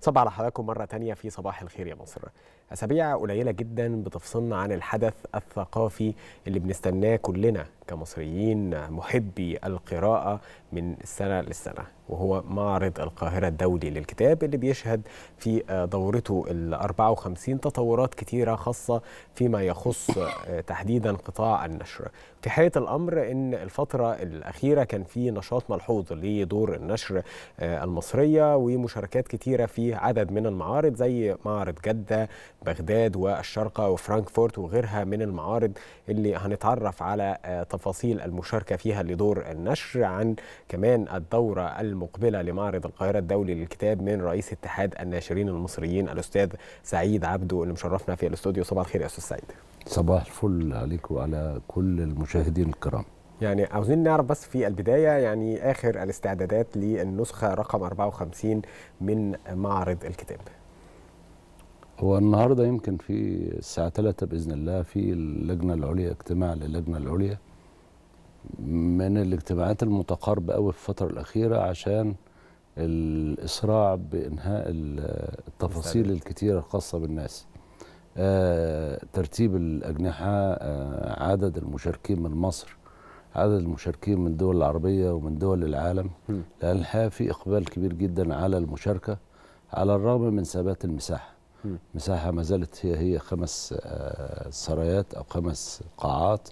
صب على حضراتكم مرة تانية في صباح الخير يا مصر أسابيع قليلة جدا بتفصلنا عن الحدث الثقافي اللي بنستناه كلنا كمصريين محبي القراءة من السنة للسنة وهو معرض القاهرة الدولي للكتاب اللي بيشهد في آه، دورته ال 54 تطورات كتيرة خاصة فيما يخص آه، تحديدا قطاع النشر في حقيقة الأمر أن الفترة الأخيرة كان في نشاط ملحوظ لدور النشر آه، المصرية ومشاركات كتيرة في عدد من المعارض زي معرض جدة بغداد والشرقة وفرانكفورت وغيرها من المعارض اللي هنتعرف على تفاصيل المشاركة فيها لدور النشر عن كمان الدورة الم المقبلة لمعرض القاهرة الدولي للكتاب من رئيس اتحاد الناشرين المصريين الأستاذ سعيد عبده اللي مشرفنا في الاستوديو صباح الخير يا أستاذ سعيد صباح الفل عليك وعلى كل المشاهدين الكرام يعني عاوزين نعرف بس في البداية يعني آخر الاستعدادات للنسخة رقم 54 من معرض الكتاب هو النهارده يمكن في الساعة 3 بإذن الله في اللجنة العليا اجتماع للجنة العليا من الاجتماعات المتقاربة قوي في الفترة الأخيرة عشان الإسراع بإنهاء التفاصيل الكتيرة الخاصة بالناس آه، ترتيب الأجنحة آه، عدد المشاركين من مصر عدد المشاركين من الدول العربية ومن دول العالم لأن الحقيقة في إقبال كبير جدا على المشاركة على الرغم من ثبات المساحة مساحة ما زالت هي هي خمس آه، سرايات أو خمس قاعات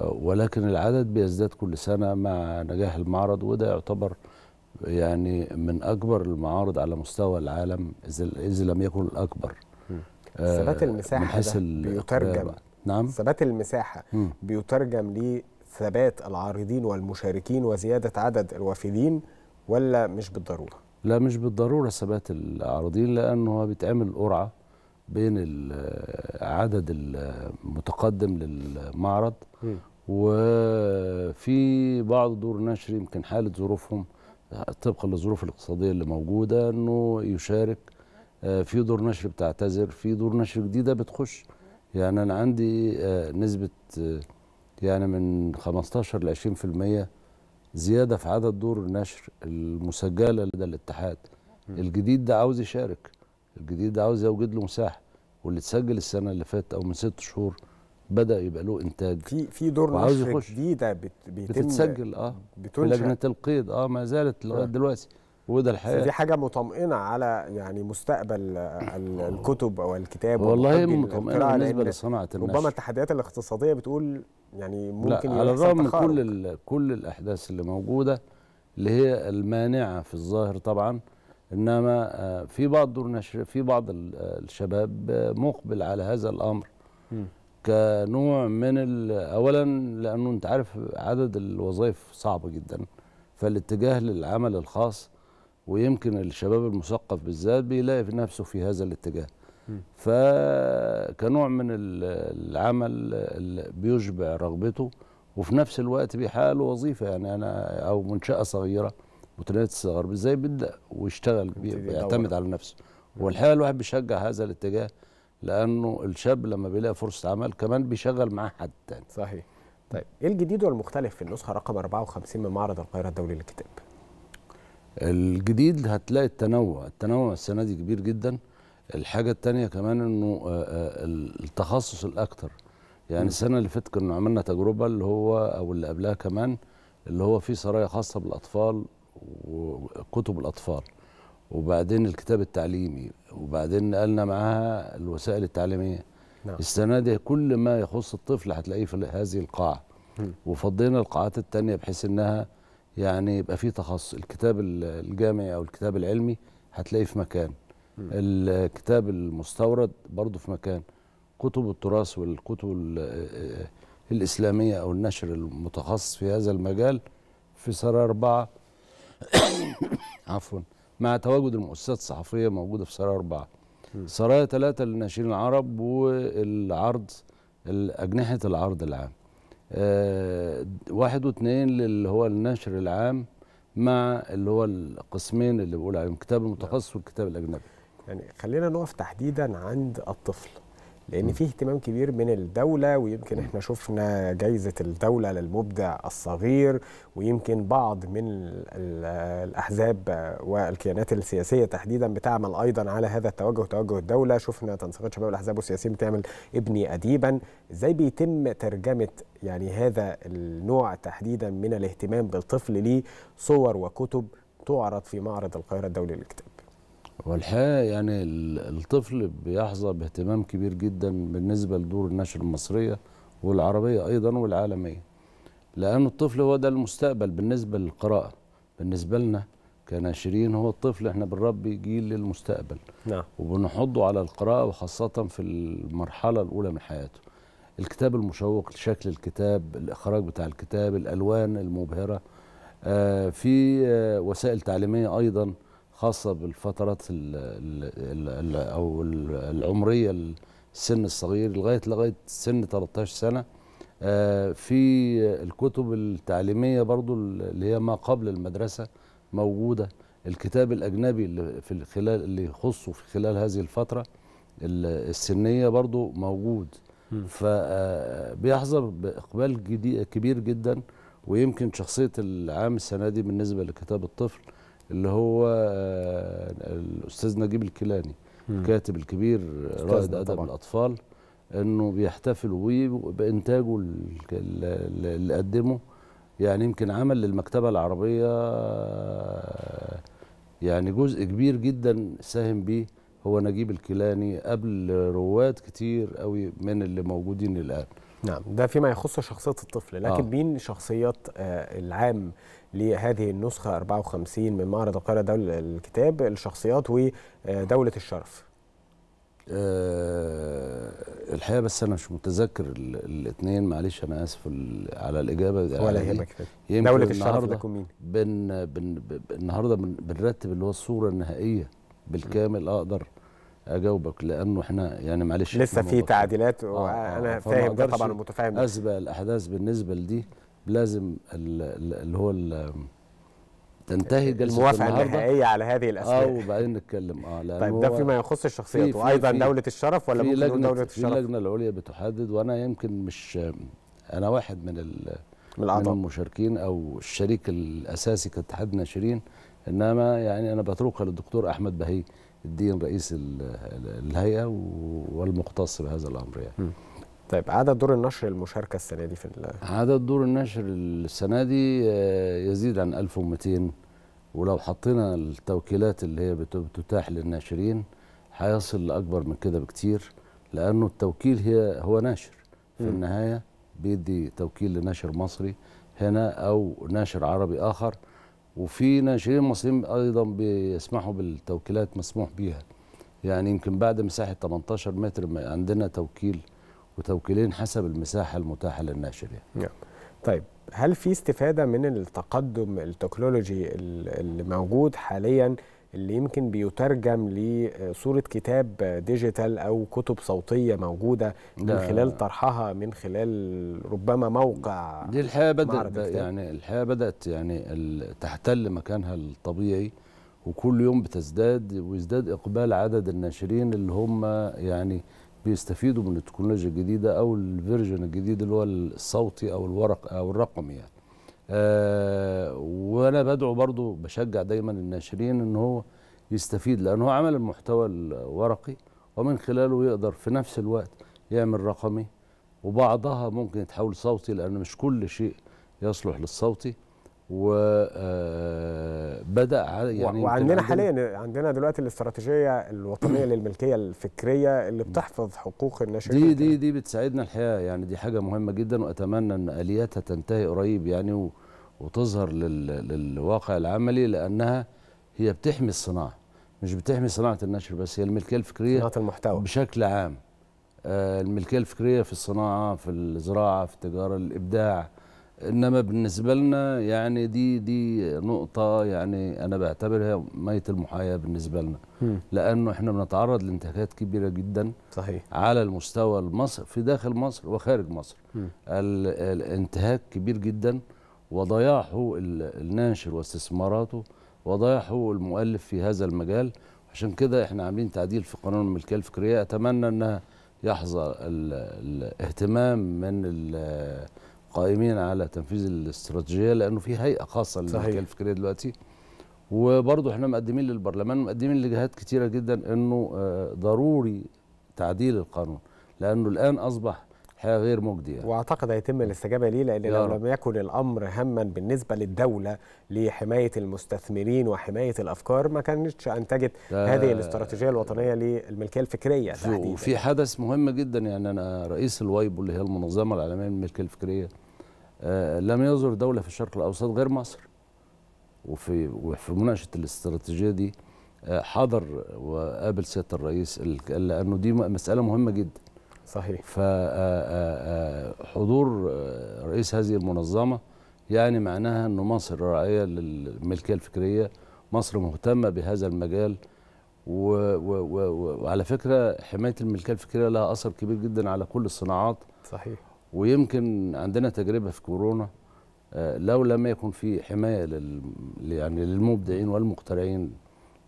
ولكن العدد بيزداد كل سنة مع نجاح المعرض وده يعتبر يعني من أكبر المعارض على مستوى العالم إذا لم يكن الأكبر آه، ثبات المساحة ده بيترجم نعم ثبات المساحة بيترجم لثبات العارضين والمشاركين وزيادة عدد الوافدين ولا مش بالضرورة؟ لا مش بالضرورة ثبات العارضين لأنه بيتعمل قرعة بين عدد المتقدم للمعرض وفي بعض دور نشر يمكن حاله ظروفهم طبقا للظروف الاقتصاديه اللي موجوده انه يشارك آه، في دور نشر بتعتذر في دور نشر جديده بتخش يعني انا عندي آه، نسبه آه، يعني من 15 ل 20% زياده في عدد دور النشر المسجله لدى الاتحاد الجديد ده عاوز يشارك الجديد عاوز يوجد له مساحه واللي اتسجل السنه اللي فاتت او من ست شهور بدا يبقى له انتاج في في دور نشر جديده بتتسجل اه بتنشأ لجنه القيد اه ما زالت لغايه آه. دلوقتي وده الحقيقه دي حاجه مطمئنه على يعني مستقبل الكتب او الكتاب والله مطمئنه بالنسبه لصناعه النشر ربما التحديات الاقتصاديه بتقول يعني ممكن لا على الرغم من كل كل الاحداث اللي موجوده اللي هي المانعه في الظاهر طبعا انما آه، في بعض دور نشر في بعض آه، الشباب مقبل على هذا الامر م. كنوع من اولا لانه انت عارف عدد الوظائف صعب جدا فالاتجاه للعمل الخاص ويمكن الشباب المثقف بالذات بيلاقي في نفسه في هذا الاتجاه فكنوع من العمل اللي بيشبع رغبته وفي نفس الوقت بيحقق له وظيفه يعني انا او منشاه صغيره وتلاقي الصغار ازاي بدا ويشتغل بيعتمد على نفسه والحقيقه الواحد بيشجع هذا الاتجاه لانه الشاب لما بيلاقي فرصه عمل كمان بيشغل معاه حد تاني صحيح طيب ايه الجديد والمختلف في النسخه رقم 54 من معرض القاهره الدولي للكتاب الجديد هتلاقي التنوع التنوع السنه دي كبير جدا الحاجه الثانيه كمان انه آه، آه، التخصص الاكثر يعني السنه اللي فاتت كنا عملنا تجربه اللي هو او اللي قبلها كمان اللي هو في سرايا خاصه بالاطفال وكتب الاطفال وبعدين الكتاب التعليمي وبعدين نقلنا معاها الوسائل التعليميه نعم. السنه دي كل ما يخص الطفل هتلاقيه في هذه القاعه م. وفضينا القاعات التانية بحيث انها يعني يبقى في تخصص الكتاب الجامعي او الكتاب العلمي هتلاقيه في مكان م. الكتاب المستورد برضه في مكان كتب التراث والكتب آه، آه، الاسلاميه او النشر المتخصص في هذا المجال في سرايا اربعه عفوا مع تواجد المؤسسات الصحفيه موجوده في سرايا اربعه سرايا ثلاثه للناشرين العرب والعرض اجنحه العرض العام أه واحد واثنين اللي هو النشر العام مع اللي هو القسمين اللي بيقول عليهم كتاب المتخصص نعم. والكتاب الاجنبي يعني خلينا نقف تحديدا عند الطفل لان في اهتمام كبير من الدوله ويمكن احنا شفنا جائزه الدوله للمبدع الصغير ويمكن بعض من الاحزاب والكيانات السياسيه تحديدا بتعمل ايضا على هذا التوجه توجه الدوله شفنا تنسيقات شباب الاحزاب والسياسيين بتعمل ابني اديبا ازاي بيتم ترجمه يعني هذا النوع تحديدا من الاهتمام بالطفل ليه صور وكتب تعرض في معرض القاهره الدولي للكتاب والحقيقه يعني الطفل بيحظى باهتمام كبير جدا بالنسبه لدور النشر المصريه والعربيه ايضا والعالميه لأن الطفل هو ده المستقبل بالنسبة للقراءة بالنسبة لنا كناشرين هو الطفل احنا بنربي جيل للمستقبل نعم. وبنحضه على القراءة وخاصة في المرحلة الأولى من حياته الكتاب المشوق شكل الكتاب الإخراج بتاع الكتاب الألوان المبهرة آه في آه وسائل تعليمية أيضا خاصه بالفترات الـ الـ الـ او العمريه السن الصغير لغايه لغايه سن 13 سنه آه، في الكتب التعليميه برضو اللي هي ما قبل المدرسه موجوده الكتاب الاجنبي اللي في خلال اللي يخصه في خلال هذه الفتره السنيه برضو موجود فبيحظى آه، باقبال كبير جدا ويمكن شخصيه العام السنه دي بالنسبه لكتاب الطفل اللي هو آه، الاستاذ نجيب الكيلاني الكاتب الكبير رائد ادب طبعًا. الاطفال انه بيحتفل بانتاجه اللي قدمه يعني يمكن عمل للمكتبه العربيه يعني جزء كبير جدا ساهم بيه هو نجيب الكيلاني قبل رواد كتير قوي من اللي موجودين الان نعم ده فيما يخص شخصية الطفل لكن آه. مين شخصيات آه العام لهذه النسخة 54 من معرض القاهرة آه، دولة الكتاب الشخصيات ودولة الشرف أه الحقيقه بس انا مش متذكر الاثنين معلش انا اسف على الاجابه يعني. ولا يهمك دوله الشرف لكم مين؟ بن بن النهارده بنرتب اللي هو الصوره النهائيه بالكامل آه، اقدر اجاوبك لانه احنا يعني معلش لسه في تعديلات آه، وانا آه فاهم ده طبعا متفاهم اسبق الاحداث بالنسبه لدي لازم اللي هو تنتهي جلسه الموافقه النهائيه على هذه الاسماء اه وبعدين نتكلم اه لأنه طيب ده فيما يخص الشخصيات في وايضا في دوله الشرف ولا ممكن لجنة دوله الشرف في اللجنه العليا بتحدد وانا يمكن مش انا واحد من من, من المشاركين او الشريك الاساسي كاتحاد الناشرين انما يعني انا بتركها للدكتور احمد بهي الدين رئيس الهيئه والمختص بهذا الامر يعني. طيب عدد دور النشر المشاركه السنه دي في عدد دور النشر السنه دي آه، يزيد عن 1200 ولو حطينا التوكيلات اللي هي بتتاح للناشرين هيصل لاكبر من كده بكتير لانه التوكيل هي هو ناشر في النهايه بيدي توكيل لناشر مصري هنا او ناشر عربي اخر وفي ناشرين مصريين ايضا بيسمحوا بالتوكيلات مسموح بيها يعني يمكن بعد مساحه 18 متر عندنا توكيل وتوكيلين حسب المساحه المتاحه للناشرين يعني. نعم طيب هل في استفاده من التقدم التكنولوجي اللي موجود حاليا اللي يمكن بيترجم لصورة آه، كتاب ديجيتال أو كتب صوتية موجودة من خلال طرحها من خلال ربما موقع دي الحقيقة يعني بدأت يعني الحقيقة بدأت يعني تحتل مكانها الطبيعي وكل يوم بتزداد ويزداد إقبال عدد الناشرين اللي هم يعني بيستفيدوا من التكنولوجيا الجديدة أو الفيرجن الجديد اللي هو الصوتي أو الورق أو الرقمي يعني آه وانا بدعو برضو بشجع دايما الناشرين ان هو يستفيد لان هو عمل المحتوى الورقي ومن خلاله يقدر في نفس الوقت يعمل رقمي وبعضها ممكن يتحول صوتي لان مش كل شيء يصلح للصوتي وبدا يعني وعندنا حاليا عندنا دلوقتي الاستراتيجيه الوطنيه للملكيه الفكريه اللي بتحفظ حقوق الناشئين دي دي دي بتساعدنا الحقيقه يعني دي حاجه مهمه جدا واتمنى ان الياتها تنتهي قريب يعني وتظهر لل للواقع العملي لانها هي بتحمي الصناعه مش بتحمي صناعه النشر بس هي الملكيه الفكريه صناعه المحتوى بشكل عام آه، الملكيه الفكريه في الصناعه في الزراعه في التجاره الابداع انما بالنسبه لنا يعني دي دي نقطه يعني انا بعتبرها ميه المحاياه بالنسبه لنا لانه احنا بنتعرض لانتهاكات كبيره جدا صحيح على المستوى المصري في داخل مصر وخارج مصر الانتهاك كبير جدا وضياعه الناشر واستثماراته وضياعه المؤلف في هذا المجال عشان كده احنا عاملين تعديل في قانون الملكيه الفكريه اتمنى انها يحظى الاهتمام من قائمين على تنفيذ الاستراتيجيه لانه في هيئه خاصه للمحكمه الفكريه دلوقتي وبرضه احنا مقدمين للبرلمان مقدمين لجهات كثيره جدا انه آه، ضروري تعديل القانون لانه الان اصبح الحقيقه غير مجديه واعتقد هيتم الاستجابه ليه لان لو لم يكن الامر هما بالنسبه للدوله لحمايه المستثمرين وحمايه الافكار ما كانتش انتجت هذه الاستراتيجيه الوطنيه للملكيه الفكريه تحديدا وفي حدث مهم جدا يعني انا رئيس الوايبو اللي هي المنظمه العالميه للملكيه الفكريه آه، لم يزر دوله في الشرق الاوسط غير مصر وفي وفي مناقشه الاستراتيجيه دي آه، حضر وقابل سياده الرئيس لانه دي مساله مهمه جدا صحيح فحضور آه، رئيس هذه المنظمه يعني معناها انه مصر راعيه للملكيه الفكريه مصر مهتمه بهذا المجال و و و وعلى فكره حمايه الملكيه الفكريه لها اثر كبير جدا على كل الصناعات صحيح ويمكن عندنا تجربه في كورونا آه، لو لم يكن في حمايه لل يعني للمبدعين والمخترعين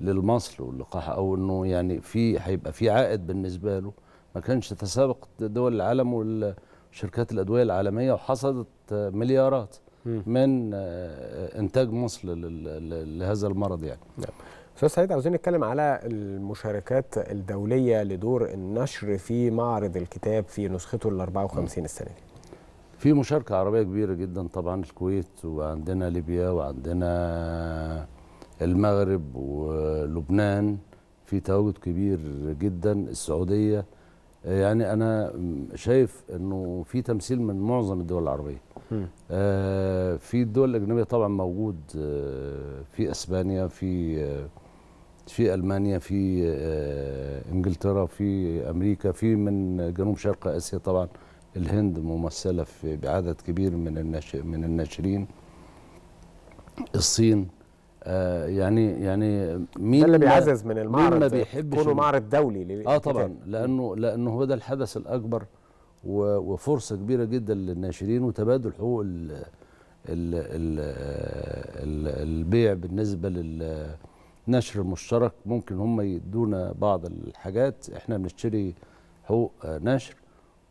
للمصل واللقاح او انه يعني في هيبقى في عائد بالنسبه له ما كانش تسابق دول العالم وشركات الادويه العالميه وحصدت مليارات من آه، آه، انتاج مصل لهذا المرض يعني نعم. استاذ سعيد عاوزين نتكلم على المشاركات الدوليه لدور النشر في معرض الكتاب في نسخته ال 54 السنه دي. في مشاركه عربيه كبيره جدا طبعا الكويت وعندنا ليبيا وعندنا المغرب ولبنان في تواجد كبير جدا السعوديه يعني انا شايف انه في تمثيل من معظم الدول العربيه آه في الدول الاجنبيه طبعا موجود آه في اسبانيا في آه في المانيا في آه، انجلترا في امريكا في من جنوب شرق اسيا طبعا الهند ممثله في بعدد كبير من من الناشرين الصين آه، يعني يعني مين اللي بيعزز من المعرض مين ما بيحبش يكونوا معرض دولي اه طبعا لانه لانه هو ده الحدث الاكبر وفرصه كبيره جدا للناشرين وتبادل حقوق البيع بالنسبه لل نشر مشترك ممكن هم يدونا بعض الحاجات احنا بنشتري حقوق نشر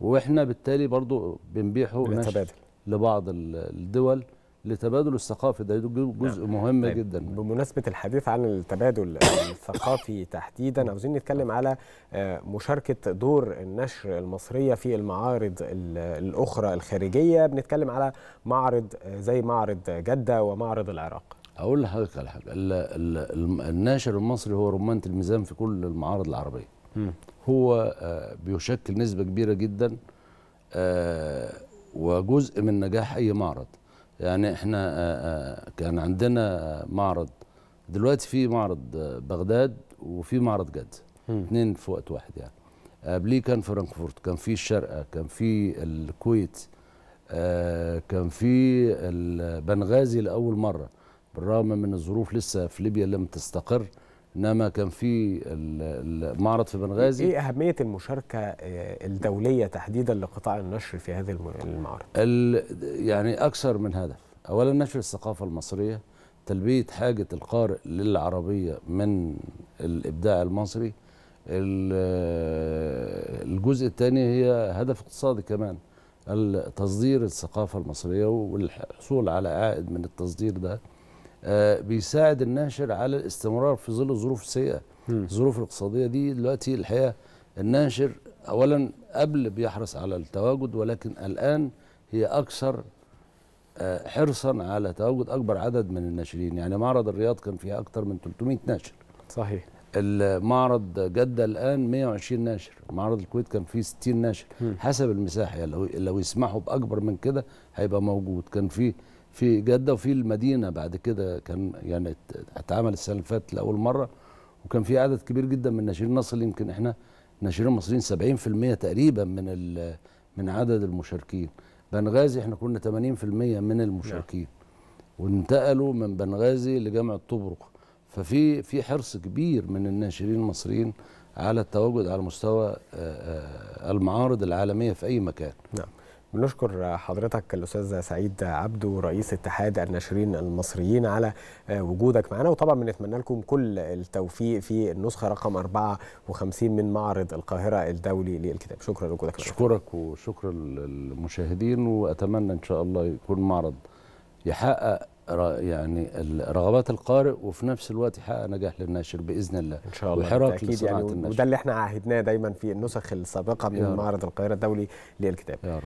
واحنا بالتالي برضو بنبيع حقوق نشر لبعض الدول لتبادل الثقافي ده جزء نعم. مهم طيب. جدا بمناسبه الحديث عن التبادل الثقافي تحديدا نعم. عاوزين نتكلم على آه، مشاركه دور النشر المصريه في المعارض الاخرى الخارجيه بنتكلم على معرض آه، زي معرض جده ومعرض العراق اقول لحضرتك على حاجه الناشر المصري هو رمانه الميزان في كل المعارض العربيه م. هو آه، بيشكل نسبه كبيره جدا آه، وجزء من نجاح اي معرض يعني احنا آه، كان عندنا معرض دلوقتي في معرض بغداد وفي معرض جده اثنين في وقت واحد يعني قبليه كان فرانكفورت كان في الشارقه كان في الكويت كان في بنغازي لاول مره بالرغم من الظروف لسه في ليبيا لم تستقر انما كان في المعرض في بنغازي ايه اهميه المشاركه آه، الدوليه تحديدا لقطاع النشر في هذه المعارض يعني اكثر من هدف اولا نشر الثقافه المصريه تلبيه حاجه القارئ للعربيه من الابداع المصري آه، الجزء الثاني هي هدف اقتصادي كمان تصدير الثقافه المصريه والحصول على عائد من التصدير ده آه، بيساعد الناشر على الاستمرار في ظل الظروف السيئه الظروف الاقتصاديه دي دلوقتي الحقيقه الناشر اولا قبل بيحرص على التواجد ولكن الان هي اكثر آه، حرصا على تواجد اكبر عدد من الناشرين يعني معرض الرياض كان فيه اكثر من 300 ناشر صحيح المعرض جده الان 120 ناشر معرض الكويت كان فيه 60 ناشر حسب المساحه يعني لو لو يسمحوا باكبر من كده هيبقى موجود كان فيه في جده وفي المدينه بعد كده كان يعني اتعمل السنه اللي فاتت لاول مره وكان في عدد كبير جدا من ناشرين مصر يمكن احنا ناشرين مصريين 70% تقريبا من من عدد المشاركين بنغازي احنا كنا 80% من المشاركين نعم. وانتقلوا من بنغازي لجامعه طبرق ففي في حرص كبير من الناشرين المصريين على التواجد على مستوى المعارض العالميه في اي مكان نعم. بنشكر حضرتك الاستاذ سعيد عبدو رئيس اتحاد الناشرين المصريين على وجودك معنا وطبعا بنتمنى لكم كل التوفيق في النسخه رقم 54 من معرض القاهره الدولي للكتاب شكرا لوجودك اشكرك وشكرا للمشاهدين واتمنى ان شاء الله يكون معرض يحقق يعني رغبات القارئ وفي نفس الوقت يحقق نجاح للناشر باذن الله ان شاء الله وحراك يعني، لصناعه يعني وده اللي احنا عهدناه دايما في النسخ السابقه من معرض القاهره الدولي للكتاب